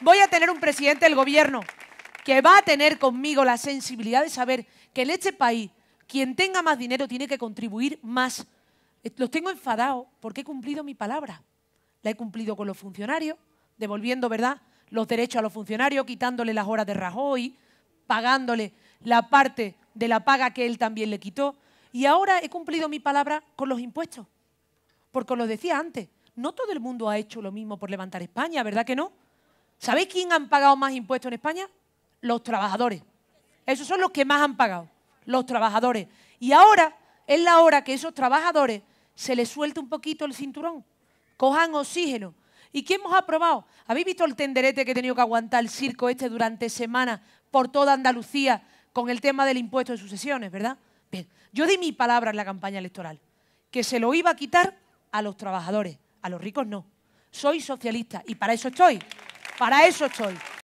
voy a tener un presidente del gobierno que va a tener conmigo la sensibilidad de saber que en este país quien tenga más dinero tiene que contribuir más. Eh, los tengo enfadados porque he cumplido mi palabra. La he cumplido con los funcionarios, devolviendo, ¿verdad?, los derechos a los funcionarios, quitándole las horas de Rajoy, pagándole la parte de la paga que él también le quitó. Y ahora he cumplido mi palabra con los impuestos. Porque os lo decía antes, no todo el mundo ha hecho lo mismo por levantar España, ¿verdad que no? ¿Sabéis quién han pagado más impuestos en España? Los trabajadores. Esos son los que más han pagado, los trabajadores. Y ahora es la hora que esos trabajadores se les suelte un poquito el cinturón, cojan oxígeno. ¿Y qué hemos aprobado? ¿Habéis visto el tenderete que he tenido que aguantar el circo este durante semanas por toda Andalucía con el tema del impuesto de sucesiones, verdad? yo di mi palabra en la campaña electoral, que se lo iba a quitar a los trabajadores, a los ricos no. Soy socialista y para eso estoy. Para eso soy.